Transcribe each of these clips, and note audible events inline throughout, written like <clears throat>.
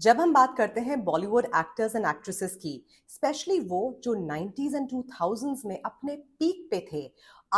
जब हम बात करते हैं बॉलीवुड एक्टर्स एंड एक्ट्रेसेस की स्पेशली वो जो 90s एंड 2000s में अपने पीक पे थे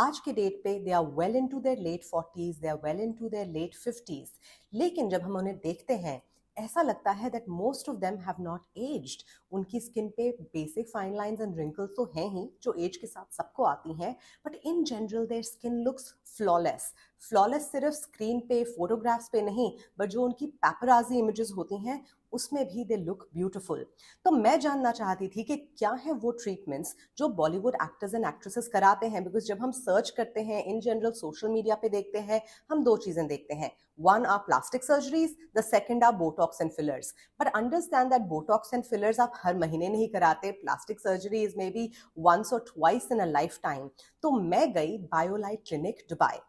आज के डेट पे they are well into to their late 40s they are well into to their late 50s लेकिन जब हम उन्हें देखते हैं ऐसा लगता है that most of them have not aged उनकी स्किन पे basic fine lines and wrinkles तो हैं ही जो एज के साथ सबको आती हैं but in general their skin looks flawless flawless सिर्फ स्क्रीन पे फोटोग्राफ्स पे नहीं बट जो उनकी पेपराजी इमेजेस होती हैं उसमें भी दे लुक ब्यूटिफुल तो मैं जानना चाहती थी कि क्या है वो ट्रीटमेंट्स जो बॉलीवुड एक्टर्स एंड एक्ट्रेसेस कराते हैं बिकॉज जब हम सर्च करते हैं इन जनरल सोशल मीडिया पे देखते हैं हम दो चीजें देखते हैं one are plastic surgeries the second are Botox and fillers but understand that Botox and fillers आप हर महीने नहीं कराते plastic surgery is may once और twice in a lifetime तो मैं गई बायोलाइट क्लिनिक डुबाई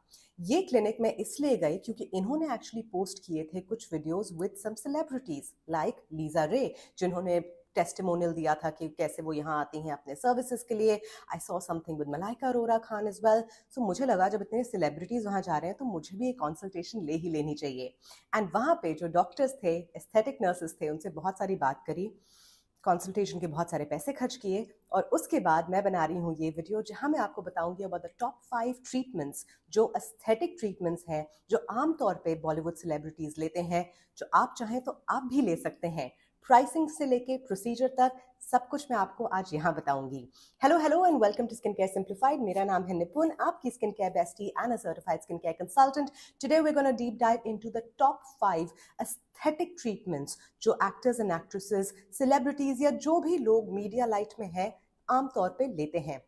ये क्लिनिक मैं इसलिए गई क्योंकि इन्होंने एक्चुअली पोस्ट किए थे कुछ videos with some celebrities like Lisa Ray जिन्होंने टेस्टिमोनियल दिया था कि कैसे वो यहाँ आती हैं अपने सर्विसेज के लिए I saw something with Malaika Arora Khan as well so मुझे लगा जब इतने सेलिब्रिटीज़ वहाँ जा रहे हैं तो मुझे भी एक कंसल्टेशन ले ही लेनी चाहिए एंड वहाँ पे जो डॉक्टर्स थे एस्थेटिक नर्सेज थे उनसे बहुत सारी बात करी कंसल्टेशन के बहुत सारे पैसे खर्च किए और उसके बाद मैं बना रही हूँ ये वीडियो जहाँ मैं आपको बताऊँगी about the top five treatments जो अस्थेटिक ट्रीटमेंट्स हैं जो आमतौर पे बॉलीवुड सेलिब्रिटीज़ लेते हैं जो आप चाहें तो आप भी ले सकते हैं प्राइसिंग से लेके प्रोसीजर तक सब कुछ मैं आपको आज यहाँ बताऊंगी hello hello and welcome to skin care simplified मेरा नाम है निपुण आपकी skin care bestie and a certified skin care consultant today we gonna deep dive into the top five aesthetic treatments जो एक्टर्स एंड एक्ट्रेसेस सेलिब्रिटीज या जो भी लोग media light में है आमतौर पर लेते हैं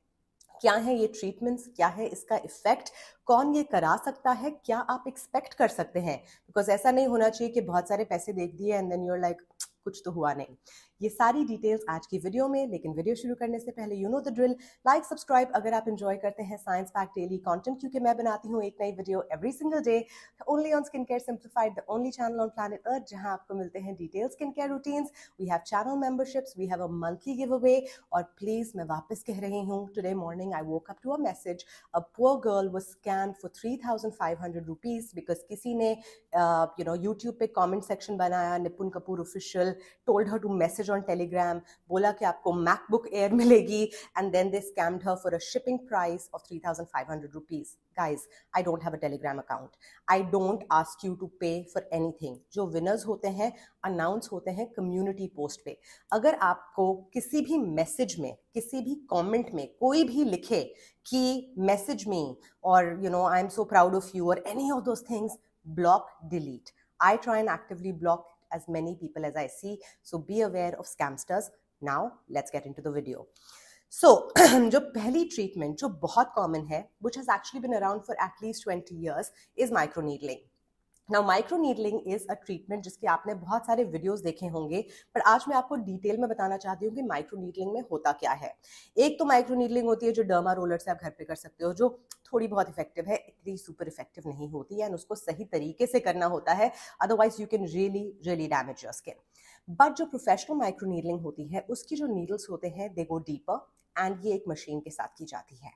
क्या है ये ट्रीटमेंट्स क्या है इसका इफेक्ट कौन ये करा सकता है क्या आप एक्सपेक्ट कर सकते हैं बिकॉज ऐसा नहीं होना चाहिए कि बहुत सारे पैसे देख दिए एंड देन यूर लाइक कुछ तो हुआ नहीं ये सारी डिटेल्स आज की वीडियो में लेकिन वीडियो शुरू करने से पहले you know the drill like subscribe अगर आप इंजॉय करते हैं साइंस पैक डेली कॉन्टेंट क्योंकि मैं बनाती हूँ एक नई video every single day only on skin care simplified the only channel on planet earth जहाँ आपको मिलते हैं detail skin care routines we have channel memberships we have a monthly giveaway और प्लीज मैं वापस कह रही हूँ today morning I woke up to a message a poor girl was scammed for three thousand five hundred rupees because किसी ने you know YouTube पे comment section बनाया Nipun Kapoor official told her to message on Telegram बोला कि आपको MacBook Air मिलेगी and then they scammed her for a shipping price of three thousand five hundred rupees guys I don't have a Telegram account I don't ask you to pay for anything जो winners होते हैं announce होते हैं community post पे अगर आपको किसी भी मैसेज में किसी भी कॉमेंट में कोई भी लिखे कि मैसेज में और you know I am so proud of you और any of those things block delete I try and actively block as many people as I see. So be aware of scamsters. Now let's get into the video. So the first <clears throat> treatment, which is very common, which has actually been around for at least 20 years, is microneedling. Now microneedling is a treatment जिसके आपने बहुत सारे videos देखे होंगे पर आज मैं आपको डिटेल में बताना चाहती हूँ कि माइक्रो नीडलिंग में होता क्या है एक तो माइक्रो नीडलिंग होती है जो डर्मा रोलर से आप घर पे कर सकते हो जो थोड़ी बहुत इफेक्टिव है इतनी सुपर इफेक्टिव नहीं होती है एंड उसको सही तरीके से करना होता है otherwise you can really really damage your skin but जो प्रोफेशनल माइक्रो नीडलिंग होती है उसकी जो नीडल्स होते हैं दे गो डीपर एंड ये एक मशीन के साथ की जाती है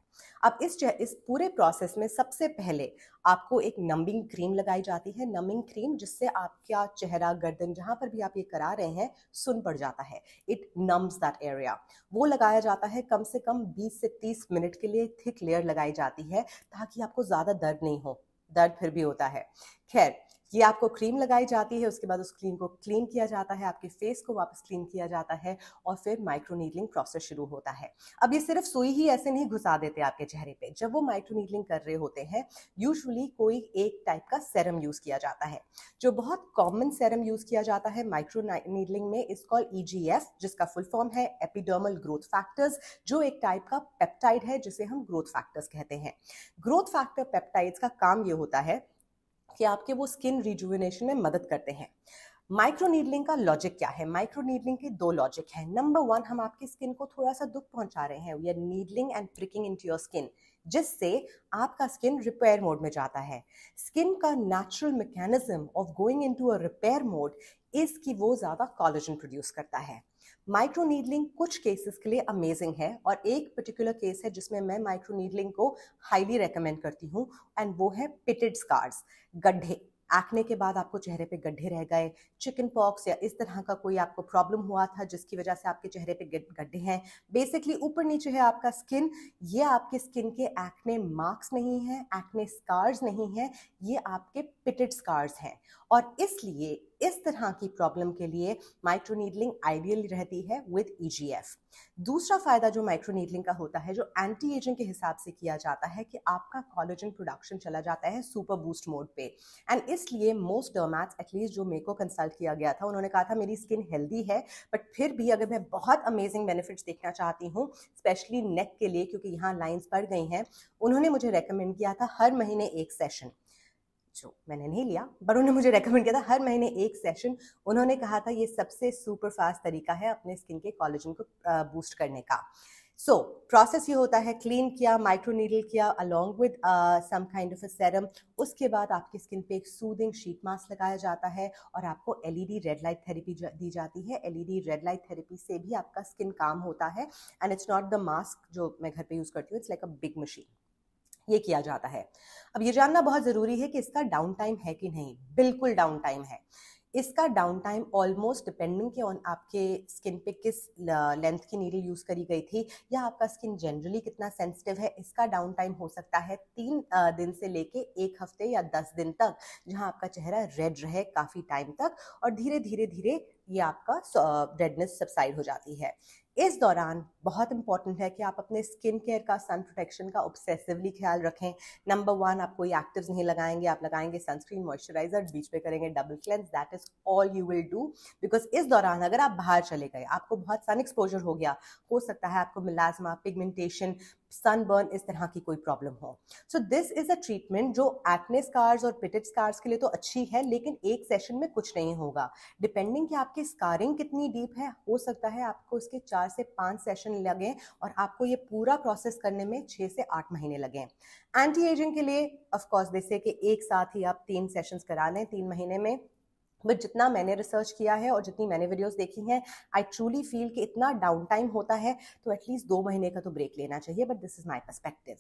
अब इस इस पूरे प्रोसेस में सबसे पहले आपको एक नंबिंग क्रीम लगाई जाती है नंबिंग क्रीम जिससे आपका चेहरा गर्दन जहाँ पर भी आप ये करा रहे हैं सुन पड़ जाता है इट नम्स दैट एरिया वो लगाया जाता है कम से कम 20 से 30 मिनट के लिए थिक लेयर लगाई जाती है ताकि आपको ज़्यादा दर्द नहीं हो दर्द फिर भी होता है खैर ये आपको क्रीम लगाई जाती है उसके बाद उस क्रीम को क्लीन किया जाता है आपके फेस को वापस क्लीन किया जाता है और फिर माइक्रोनीडलिंग प्रोसेस शुरू होता है अब ये सिर्फ सुई ही ऐसे नहीं घुसा देते आपके चेहरे पे जब वो माइक्रोनीडलिंग कर रहे होते हैं यूजली कोई एक टाइप का सेरम यूज किया जाता है जो बहुत कॉमन सेरम यूज किया जाता है माइक्रो नीडलिंग में इस कॉल ई जिसका फुल फॉर्म है एपिडर्मल ग्रोथ फैक्टर्स जो एक टाइप का पेप्टाइड है जिसे हम ग्रोथ फैक्टर्स कहते हैं ग्रोथ फैक्टर पेप्टाइड्स का काम ये होता है कि आपके वो स्किन रिजुविनेशन में मदद करते हैं माइक्रो नीडलिंग का लॉजिक क्या है माइक्रो नीडलिंग के दो लॉजिक हैं नंबर वन हम आपकी स्किन को थोड़ा सा दुख पहुंचा रहे हैं we are needling and pricking in your skin जिससे आपका स्किन रिपेयर मोड में जाता है स्किन का natural mechanism of going into a repair mode is कि वो ज़्यादा कॉलेजन प्रोड्यूस करता है माइक्रो नीडलिंग कुछ केसेस के लिए अमेजिंग है और एक पर्टिकुलर केस है जिसमें मैं माइक्रो नीडलिंग को हाईली रेकमेंड करती हूँ एंड वो है पिटेड स्कार्स गड्ढे एक्ने के बाद आपको चेहरे पे गड्ढे रह गए चिकन पॉक्स या इस तरह का कोई आपको प्रॉब्लम हुआ था जिसकी वजह से आपके चेहरे पे गड्ढे हैं बेसिकली ऊपर नीचे है आपका स्किन ये आपके स्किन के एक्ने मार्क्स नहीं है एक्ने स्कार्स नहीं है ये आपके पिटेड स्कार्स हैं और इसलिए इस तरह की प्रॉब्लम के लिए माइक्रोनीडलिंग आइडियल रहती है विद ई e दूसरा फायदा जो माइक्रोनीडलिंग का होता है जो एंटी एजिंग के हिसाब से किया जाता है कि आपका कॉलेजन प्रोडक्शन चला जाता है सुपर बूस्ट मोड पे एंड इसलिए मोस्ट डर्मैट्स एटलीस्ट जो मेरे को कंसल्ट किया गया था उन्होंने कहा था मेरी स्किन हेल्दी है बट फिर भी अगर मैं बहुत अमेजिंग बेनिफिट्स देखना चाहती हूँ स्पेशली नेक के लिए क्योंकि यहाँ लाइन्स बढ़ गई हैं उन्होंने मुझे रेकमेंड किया था हर महीने एक सेशन जो मैंने नहीं लिया बट उन्होंने मुझे रेकमेंड किया था हर महीने एक सेशन उन्होंने कहा था ये सबसे सुपर फास्ट तरीका है अपने स्किन के कॉलेजन को बूस्ट करने का सो so, प्रोसेस ये होता है क्लीन किया माइक्रो नीडल किया along with some kind of a serum उसके बाद आपकी स्किन पे एक सूदिंग शीट मास्क लगाया जाता है और आपको एलईडी रेड लाइट थेरेपी दी जाती है एलईडी रेड लाइट थेरेपी से भी आपका स्किन काम होता है and it's not the mask जो मैं घर पे यूज़ करती हूँ it's like a big machine ये किया जाता है अब ये जानना बहुत ज़रूरी है कि इसका डाउन टाइम है कि नहीं बिल्कुल डाउन टाइम है इसका डाउन टाइम ऑलमोस्ट डिपेंडिंग के ऑन आपके स्किन पे किस लेंथ की नीडल यूज़ करी गई थी या आपका स्किन जनरली कितना सेंसिटिव है इसका डाउन टाइम हो सकता है तीन दिन से लेके एक हफ्ते या दस दिन तक जहां आपका चेहरा रेड रहे काफ़ी टाइम तक और धीरे धीरे धीरे ये आपका रेडनेस सब्साइड हो जाती है इस दौरान बहुत इंपॉर्टेंट है कि आप अपने स्किन केयर का सन प्रोटेक्शन का ऑब्सेसिवली ख्याल रखें नंबर वन आप कोई एक्टिव नहीं लगाएंगे आप लगाएंगे सनस्क्रीन मॉइस्चराइजर बीच पे करेंगे double cleanse that is all you will do because इस दौरान अगर आप बाहर चले गए आपको बहुत सन एक्सपोजर हो गया हो सकता है आपको मिलाजमा पिगमेंटेशन सनबर्न इस तरह की कोई प्रॉब्लम हो so this is a treatment जो एक्ने स्कार्स और पिटेड स्कार्स के लिए तो अच्छी है लेकिन एक सेशन में कुछ नहीं होगा डिपेंडिंग कि आपकी स्कारिंग कितनी डीप है हो सकता है आपको इसके चार से पांच सेशन लगे और आपको ये पूरा प्रोसेस करने में छह से आठ महीने लगे एंटी एजिंग के लिए ऑफकोर्स जैसे कि एक साथ ही आप तीन सेशन करा लें तीन महीने में बट जितना मैंने रिसर्च किया है और जितनी मैंने वीडियोस देखी हैं आई ट्रूली फील कि इतना डाउन टाइम होता है तो एटलीस्ट दो महीने का तो ब्रेक लेना चाहिए but this is my perspective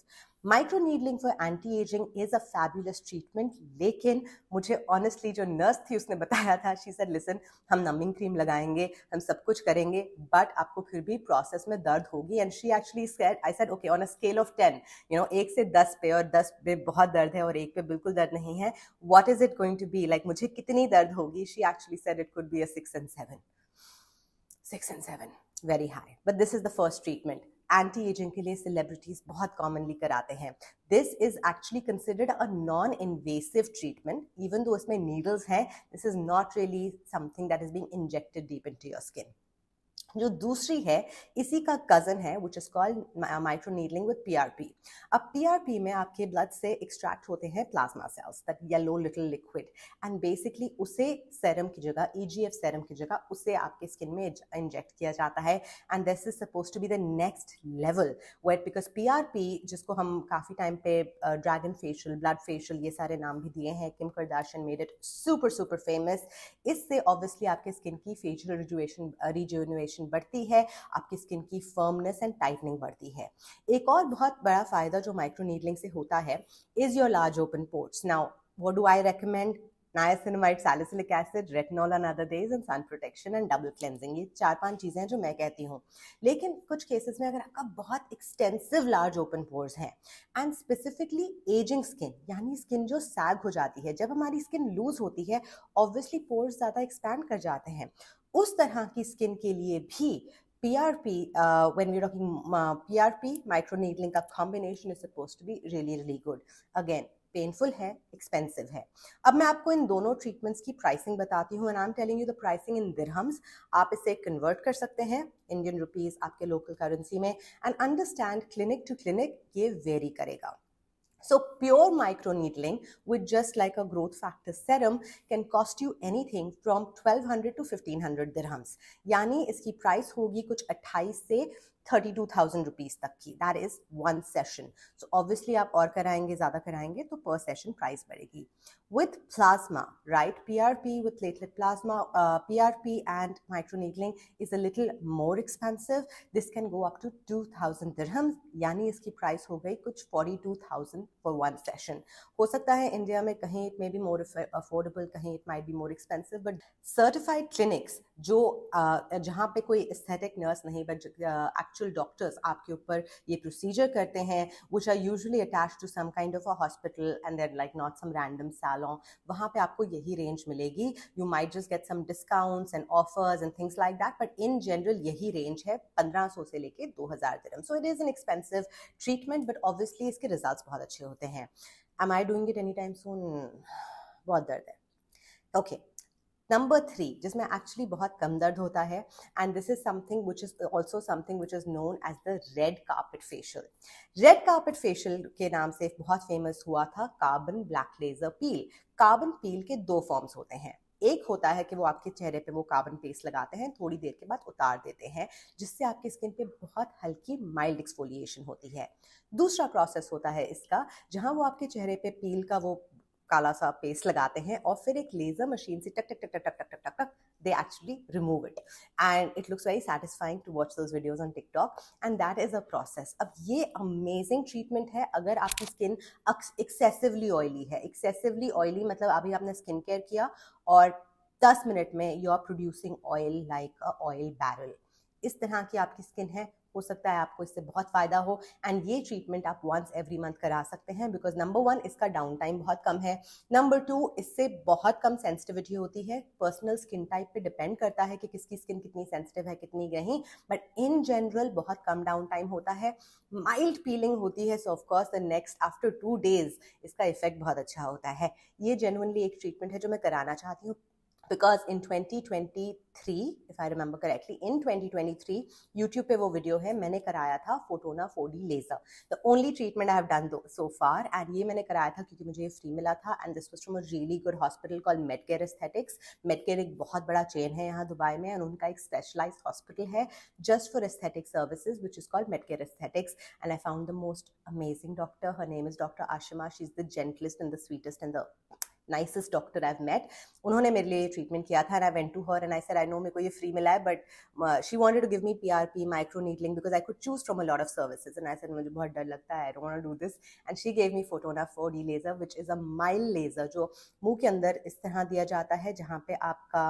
microneedling for anti ageing is a fabulous treatment लेकिन मुझे ऑनेस्टली जो नर्स थी उसने बताया था शी सर लिसन हम नमिंग क्रीम लगाएंगे हम सब कुछ करेंगे बट आपको फिर भी प्रोसेस में दर्द होगी and she actually I said okay on a scale of ten you know एक से दस पे और दस पे बहुत दर्द है और एक पे बिल्कुल दर्द नहीं है what is it going to be like मुझे कितनी दर्द होगी She actually said it could be a six and seven. Six and seven, very high. But this is the first treatment. Anti-aging liye celebrities bahut commonly karate hain. This is actually considered a non-invasive treatment. Even though it's needles this is not really something that is being injected deep into your skin. जो दूसरी है इसी का cousin है which is called microneedling with PRP अब PRP में आपके blood से एक्सट्रैक्ट होते हैं plasma cells that yellow little liquid and basically उसे सेरम की जगह ईजीएफ e सेरम की जगह उसे आपके स्किन में इंजेक्ट किया जाता है and this is suppose to be the next level wait because P जिसको हम काफ़ी टाइम पे ड्रैगन फेशियल ब्लड फेशियल ये सारे नाम भी दिए हैं Kim Kardashian made it super super famous इससे ऑब्वियसली आपके स्किन की फेशियल रिजुएशन रिजुनुएशन हाइड्रेशन बढ़ती है आपकी स्किन की फर्मनेस एंड टाइटनिंग बढ़ती है एक और बहुत बड़ा फ़ायदा जो माइक्रो नीडलिंग से होता है is your large open pores now what do I recommend ये चार पांच चीज़ें हैं जो मैं कहती हूँ लेकिन कुछ केसेस में अगर आपका बहुत एक्सटेंसिव लार्ज ओपन पोर्स हैं एंड स्पेसिफिकली एजिंग स्किन यानी स्किन जो सैग हो जाती है जब हमारी स्किन लूज होती है ऑब्वियसली पोर्स ज़्यादा एक्सपैंड कर जाते हैं उस तरह की स्किन के लिए भी P uh, when we're talking uh, P microneedling का combination is suppose to be really really good again painful है एक्सपेंसिव है अब मैं आपको इन दोनों ट्रीटमेंट्स की प्राइसिंग बताती हूँ and I am telling you the pricing in dirhams आप इसे कन्वर्ट कर सकते हैं इंडियन रुपीज़ आपके लोकल करेंसी में and understand clinic to clinic ये वेरी करेगा So pure microneedling with just like a growth factor serum can cost you anything from 1200 to 1500 dirhams. यानी इसकी price होगी कुछ 28 से थर्टी टू थाउजेंड रुपीज़ तक की that is one session so obviously आप और कराएंगे ज़्यादा कराएंगे तो पर सेशन प्राइस बढ़ेगी with plasma right P R P with platelet plasma P R P and microneedling is a little more expensive this can go up to two thousand dirham यानी इसकी प्राइस हो गई कुछ forty two thousand for one session हो सकता है India में कहीं it may be more affordable कहीं it might be more expensive but certified clinics जो uh, जहाँ पे कोई एस्थेटिक नर्स नहीं बट एक्चुअल डॉक्टर्स आपके ऊपर ये प्रोसीजर करते हैं which are usually attach to some kind of a hospital and there like not some random salon वहाँ पे आपको यही रेंज मिलेगी you might just get some discounts and offers and things like that but in general यही range है पंद्रह सौ से लेके दो हज़ार dirham so it is an expensive treatment but obviously इसके रिजल्ट बहुत अच्छे होते हैं am I doing it any time soon बहुत दर्द है ओके okay. नंबर थ्री जिसमें एक्चुअली बहुत कम दर्द होता है and this is something which is also something which is known as the red carpet facial red carpet facial के नाम से बहुत फेमस हुआ था carbon black laser peel carbon पील के दो फॉर्म्स होते हैं एक होता है कि वो आपके चेहरे पे वो कार्बन पेस्ट लगाते हैं थोड़ी देर के बाद उतार देते हैं जिससे आपकी स्किन पे बहुत हल्की माइल्ड एक्सफोलिएशन होती है दूसरा प्रोसेस होता है इसका जहां वो आपके चेहरे पे पील का वो काला सा पेस्ट लगाते हैं और फिर एक लेजर मशीन से टक टक टक टक टक टक टक टक they actually remove it and it looks very satisfying to watch those videos on TikTok and that is a process अब ये अमेजिंग ट्रीटमेंट है अगर आपकी स्किन एक्सेसिवली ऑयली है एक्सेसिवली ऑयली मतलब अभी आपने स्किन केयर किया और दस मिनट में you are producing oil like a oil barrel इस तरह की आपकी स्किन है हो सकता है आपको इससे बहुत फ़ायदा हो एंड ये ट्रीटमेंट आप वंस एवरी मंथ करा सकते हैं बिकॉज नंबर वन इसका डाउन टाइम बहुत कम है नंबर टू इससे बहुत कम सेंसिटिविटी होती है पर्सनल स्किन टाइप पे डिपेंड करता है कि किसकी स्किन कितनी सेंसिटिव है कितनी नहीं बट इन जनरल बहुत कम डाउन टाइम होता है माइल्ड पीलिंग होती है so of course the next after two days इसका इफेक्ट बहुत अच्छा होता है ये जेनुअनली एक ट्रीटमेंट है जो मैं कराना चाहती हूँ because in 2023 if I remember correctly in 2023 YouTube पे वो वीडियो है मैंने कराया था Fotona four D laser the only treatment I have done though so far and ये मैंने कराया था क्योंकि मुझे ये फ्री मिला था and this was from a really good hospital call Medcare aesthetics Medcare एक बहुत बड़ा चेन है यहाँ दुबई में एंड उनका एक स्पेशलाइज हॉस्पिटल है just for aesthetic services which is called Medcare aesthetics and I found the most amazing doctor her name is doctor Ashima she is the gentlest and the sweetest and the nicest doctor I met उन्होंने मेरे लिए treatment किया था I went to her and I said I know मेरे को ये free मिला है but she wanted to give me PRP micro needling because I could choose from a lot of services and I said मुझे बहुत डर लगता है I do this and she gave me Fotona four D laser which is a mild laser जो मुंह के अंदर इस तरह दिया जाता है जहाँ पे आपका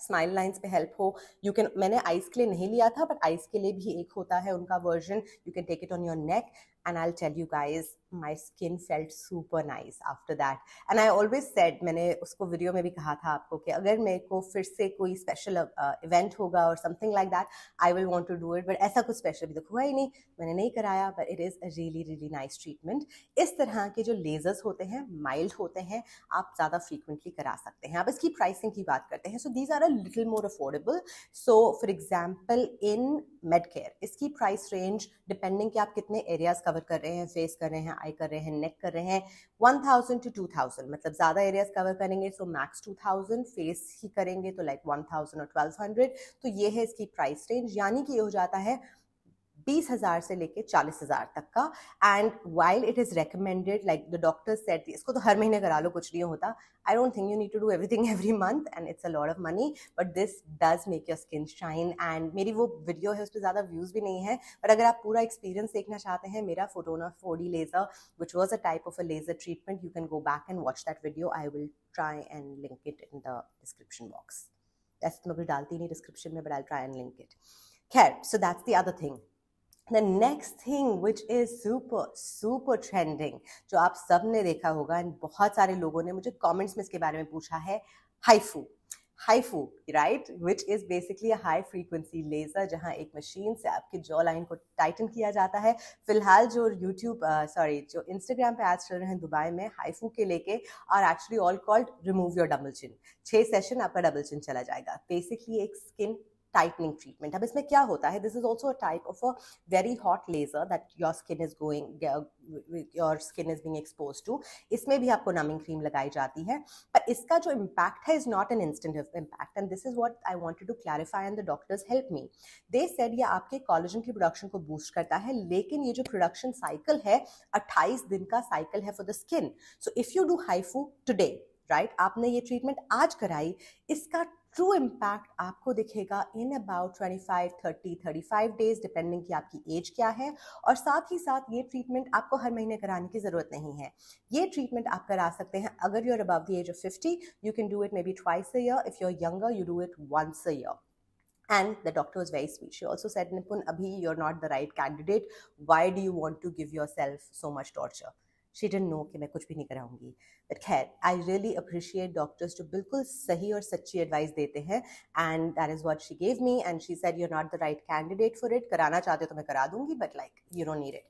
स्माइल लाइंस पे हेल्प हो यू कैन मैंने आइस के लिए नहीं लिया था बट आइस के लिए भी एक होता है उनका version you can take it on your neck and i'll tell you guys my skin felt super nice after that and i always said मैंने उसको वीडियो में भी कहा था आपको कि अगर मेरे को फिर से कोई स्पेशल इवेंट uh, होगा और something like that I will want to do it but ऐसा कुछ स्पेशल भी तो हुआ ही नहीं मैंने नहीं कराया but it is a really really nice treatment इस तरह के जो लेजर्स होते हैं माइल्ड होते हैं आप ज़्यादा फ्रीक्वेंटली करा सकते हैं अब इसकी प्राइसिंग की बात करते हैं so these are a little more affordable so for example in Medcare इसकी प्राइस रेंज डिपेंडिंग कि आप कितने एरियाज का कवर कर रहे हैं फेस कर रहे हैं आई कर रहे हैं नेक कर रहे हैं one thousand to two thousand मतलब ज़्यादा एरियाज कवर करेंगे so max two thousand face ही करेंगे तो लाइक वन थाउजेंड और ट्वेल्व हंड्रेड तो ये है इसकी प्राइस रेंज यानी कि ये हो जाता है बीस हज़ार से लेके चालीस हज़ार तक का and while it is recommended like the doctor said इसको तो हर महीने करा लो कुछ नहीं होता I don't think you need to do everything every month and it's a lot of money but this does make your skin shine and मेरी वो वीडियो है उस पर ज़्यादा व्यूज़ भी नहीं है बट अगर आप पूरा एक्सपीरियंस देखना चाहते हैं मेरा Fotona four D laser which was a type of a laser treatment you can go back and watch that video I will try and link it in the description box ऐसे तो मैं डालती नहीं डिस्क्रिप्शन में but I try and link it खैर so that's the other thing the next thing which is super super trending जो आप सब ने देखा होगा एंड बहुत सारे लोगों ने मुझे कमेंट्स में इसके बारे में पूछा है HIFU HIFU right which is basically high frequency laser जहाँ एक मशीन से आपके जॉ लाइन को टाइटन किया जाता है फिलहाल जो यूट्यूब सॉरी uh, जो इंस्टाग्राम पे एड्स चल रहे हैं दुबई में हाइफू के लेके और actually all called remove your double chin छह सेशन आपका डबल चिन चला जाएगा बेसिकली एक स्किन टाइटनिंग ट्रीटमेंट अब इसमें क्या होता है this is also type of a very hot laser that your skin is going your skin is being expose to इसमें भी आपको नमिंग क्रीम लगाई जाती है पर इसका जो इम्पैक्ट है is not an instant impact and this is what I wanted to clarify and the doctors help me they said ये आपके कॉलेजन की प्रोडक्शन को बूस्ट करता है लेकिन ये जो प्रोडक्शन साइकिल है अट्ठाईस दिन का साइकिल है for the skin so if you do HIFU today right आपने ये ट्रीटमेंट आज कराई इसका ट्रू इम्पैक्ट आपको दिखेगा इन अबाउट 25, 30, 35 डेज डिपेंडिंग कि आपकी एज क्या है और साथ ही साथ ये ट्रीटमेंट आपको हर महीने कराने की ज़रूरत नहीं है ये ट्रीटमेंट आप करा सकते हैं अगर you are above the age of 50 you can do it may be twice a year if you are younger you do it once a year And the doctor was very sweet. She also said, Nipun, Abhi, you're not the right candidate. Why do you want to give yourself so much torture? She didn't know कि मैं कुछ भी नहीं कराऊंगी but खैर I really appreciate doctors जो बिल्कुल सही और सच्ची एडवाइस देते हैं and that is what she gave me and she said you not the right candidate for it कराना चाहते तो मैं करा दूंगी but like you don't need it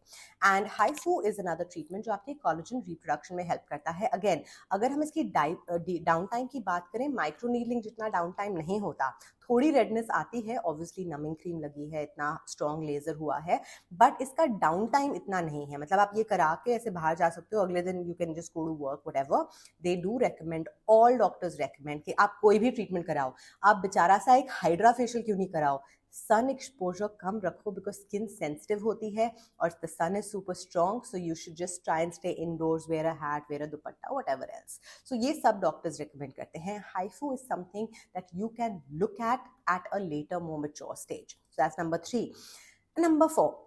and HIFU is another treatment जो आपके कॉलोजन रिप्रोडक्शन में हेल्प करता है अगेन अगर हम इसकी डाउन टाइम की बात करें माइक्रोनीलिंग जितना डाउन टाइम नहीं होता थोड़ी रेडनेस आती है ऑब्वियसली नमिंग क्रीम लगी है इतना स्ट्रॉन्ग लेजर हुआ है बट इसका डाउन टाइम इतना नहीं है मतलब आप ये करा के ऐसे बाहर जा सकते हो अगले दिन you can just go to work whatever they do recommend all doctors recommend कि आप कोई भी ट्रीटमेंट कराओ आप बेचारा सा एक हाइड्रा फेशियल क्यों नहीं कराओ सन एक्सपोजर कम रखो बिकॉज स्किन सेंसिटिव होती है और the sun is super strong so you should just try and stay indoors wear a wear a dupatta whatever else so ये सब डॉक्टर्स रिकमेंड करते हैं HIFU is something that you can look at at a later moment your stage that's number three number four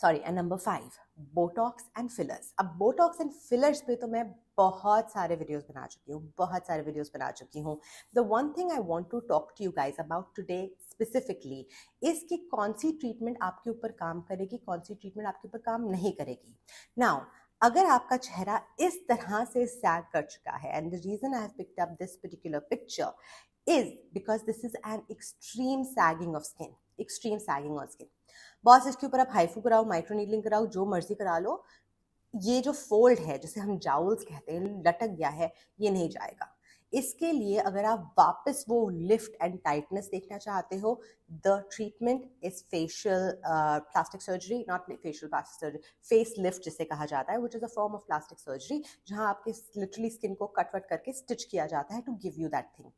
sorry and number five botox and fillers अब botox and fillers पे तो मैं बहुत सारे videos बना चुकी हूँ बहुत सारे वीडियोस बना चुकी हूँ the one thing I want to talk to you guys about today specifically इसकी कौन सी ट्रीटमेंट आपके ऊपर काम करेगी कौन सी ट्रीटमेंट आपके ऊपर काम नहीं करेगी नाउ अगर आपका चेहरा इस तरह से सैग कर चुका है and the reason I have picked up this particular picture is because this is an extreme sagging of skin extreme sagging of skin boss इसके ऊपर आप हाइफू कराओ माइक्रोनीडलिंग कराओ जो मर्जी करा लो ये जो फोल्ड है जिसे हम जाउल्स कहते हैं लटक गया है ये नहीं जाएगा इसके लिए अगर आप वापस वो लिफ्ट एंड टाइटनेस देखना चाहते हो the treatment is facial plastic surgery not facial plastic surgery face lift जिसे कहा जाता है which is a form of plastic surgery जहाँ आपके लिटरली स्किन को कटवट करके स्टिच किया जाता है to give you that thing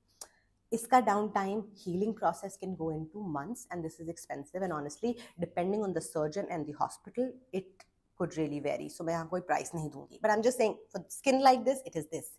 इसका down time healing process can go in two months and this is expensive and honestly depending on the surgeon and the hospital it could really vary so मैं यहाँ कोई price नहीं दूंगी but I am just saying for skin like this it is this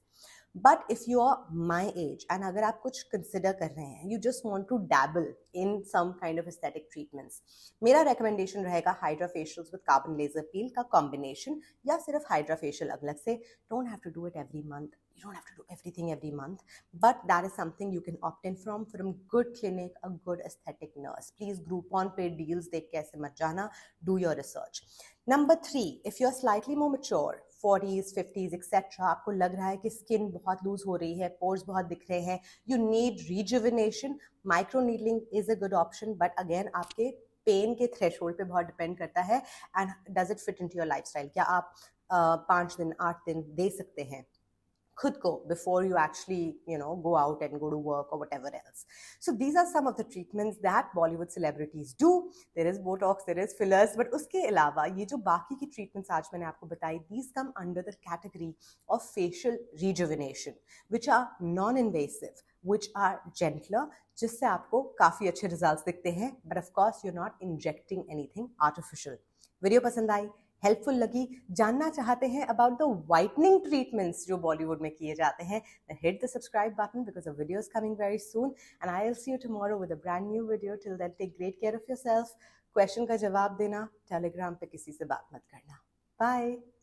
but if you are my age and अगर आप कुछ consider कर रहे हैं you just want to dabble in some kind of aesthetic treatments मेरा recommendation रहेगा hydrafacials with carbon laser peel का combination या सिर्फ हाइड्राफेशियल अलग से don't have to do it every month you don't have to do everything every month but that is something you can obtain from from good clinic a good aesthetic nurse please Groupon पे deals देख के ऐसे मत जाना do your research number three if you are slightly more mature forties fifties etcetera आपको लग रहा है कि स्किन बहुत लूज हो रही है पोर्स बहुत दिख रहे हैं you need rejuvenation micro needling is a good option but again आपके पेन के थ्रेश पे बहुत डिपेंड करता है and does it fit into your life क्या आप पाँच दिन आठ दिन दे सकते हैं खुद को before you actually you know go out and go to work और whatever else so these are some of the treatments that Bollywood celebrities do there is botox there is fillers but उसके अलावा ये जो बाकी की treatments आज मैंने आपको बताई these come under the category of facial rejuvenation which are non invasive which are gentler जिससे आपको काफ़ी अच्छे रिजल्ट दिखते हैं but of course you are not injecting anything artificial video पसंद आई हेल्पफुल लगी जानना चाहते हैं अबाउट द वाइटनिंग ट्रीटमेंट्स जो बॉलीवुड में किए जाते हैं hit the subscribe button because the video is coming very soon and I will see you tomorrow with a brand new video till that take great care of your question का जवाब देना Telegram पे किसी से बात मत करना bye